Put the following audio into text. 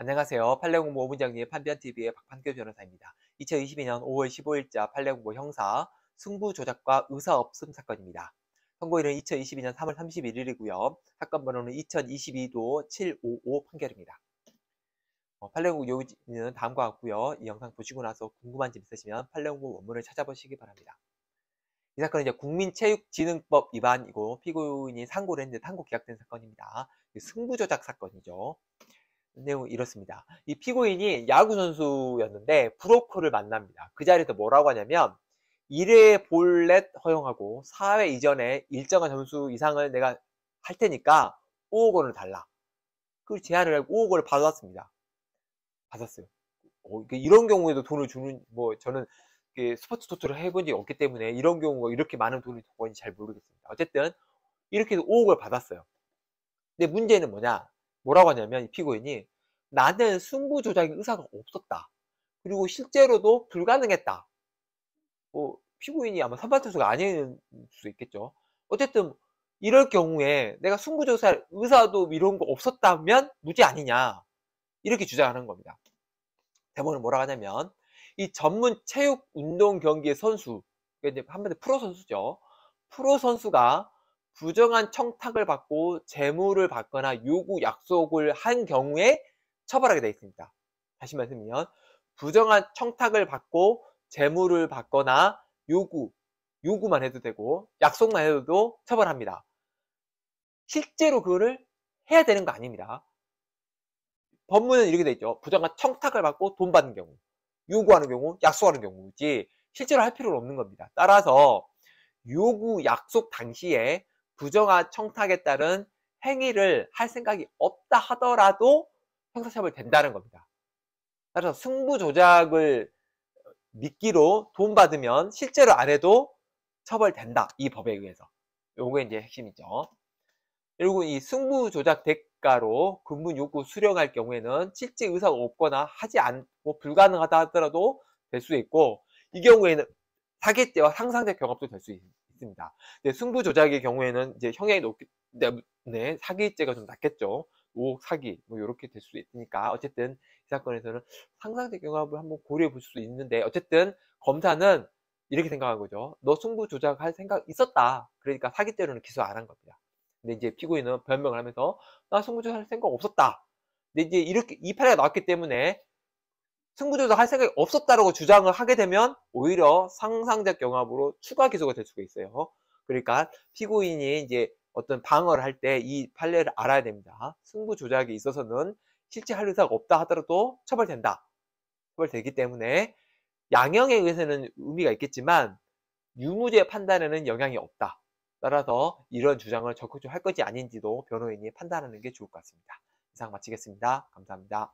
안녕하세요. 판례공부 5분정리 판변TV의 박판교 변호사입니다. 2022년 5월 15일자 판례공부 형사 승부 조작과 의사 없음 사건입니다. 선고일은 2022년 3월 31일이고요. 사건 번호는 2022도 755 판결입니다. 어, 판례공부 요지는 다음과 같고요. 이 영상 보시고 나서 궁금한 점 있으시면 판례공부 원문을 찾아보시기 바랍니다. 이 사건은 이제 국민체육진흥법 위반이고 피고인이 상고를 했는데 상고 기각된 사건입니다. 승부조작 사건이죠. 내용은 이렇습니다. 이 피고인이 야구 선수였는데 브로커를 만납니다. 그 자리에서 뭐라고 하냐면 1회 볼넷 허용하고 4회 이전에 일정한 점수 이상을 내가 할 테니까 5억 원을 달라. 그 제안을 하고 5억 원을 받았습니다. 받았어요. 어, 그러니까 이런 경우에도 돈을 주는 뭐 저는 스포츠 토토를 해본 적이 없기 때문에 이런 경우가 이렇게 많은 돈이 돈는지잘 모르겠습니다. 어쨌든 이렇게 해서 5억을 받았어요. 근데 문제는 뭐냐? 뭐라고 하냐면 이 피고인이 나는 승부 조작의 의사가 없었다. 그리고 실제로도 불가능했다. 뭐 피고인이 아마 선발투수가 아닐 수도 있겠죠. 어쨌든 이럴 경우에 내가 승부조사 의사도 이런 거 없었다면 무죄 아니냐 이렇게 주장하는 겁니다. 대본을 뭐라고 하냐면 이 전문 체육 운동 경기의 선수 그러니까 이제 한마디 프로 선수죠. 프로 선수가 부정한 청탁을 받고 재물을 받거나 요구 약속을 한 경우에 처벌하게 되어 있습니다. 다시 말씀드리면 부정한 청탁을 받고 재물을 받거나 요구, 요구만 해도 되고 약속만 해도 처벌합니다. 실제로 그거를 해야 되는 거 아닙니다. 법문은 이렇게 돼 있죠. 부정한 청탁을 받고 돈 받는 경우, 요구하는 경우, 약속하는 경우지 실제로 할 필요는 없는 겁니다. 따라서 요구 약속 당시에 부정한 청탁에 따른 행위를 할 생각이 없다 하더라도 형사처벌 된다는 겁니다. 따라서 승부 조작을 미끼로 돈 받으면 실제로 안 해도 처벌된다. 이 법에 의해서. 요게 이제 핵심이죠. 그리고 이 승부 조작 대가로 근무 요구 수령할 경우에는 실제 의사가 없거나 하지 않고 불가능하다 하더라도 될 수 있고 이 경우에는 사기죄와 상상적 경합도 될 수 있습니다. 있습니다. 근데 승부 조작의 경우에는 이제 형량이 높기 때문에 사기죄가 좀 낮겠죠. 오억 사기 뭐 이렇게 될수 있으니까 어쨌든 이 사건에서는 상상적 경합을 한번 고려해 볼 수 있는데 어쨌든 검사는 이렇게 생각한 거죠. 너 승부 조작할 생각 있었다. 그러니까 사기죄로는 기소 안 한 겁니다. 근데 이제 피고인은 변명을 하면서 나 승부 조작할 생각 없었다. 근데 이제 이렇게 이 판례가 나왔기 때문에 승부조사 할 생각이 없었다라고 주장을 하게 되면 오히려 상상적 경합으로 추가 기소가 될 수가 있어요. 그러니까 피고인이 이제 어떤 방어를 할 때 이 판례를 알아야 됩니다. 승부 조작에 있어서는 실제 할 의사가 없다 하더라도 처벌된다. 처벌되기 때문에 양형에 의해서는 의미가 있겠지만 유무죄 판단에는 영향이 없다. 따라서 이런 주장을 적극적으로 할 것이 아닌지도 변호인이 판단하는 게 좋을 것 같습니다. 이상 마치겠습니다. 감사합니다.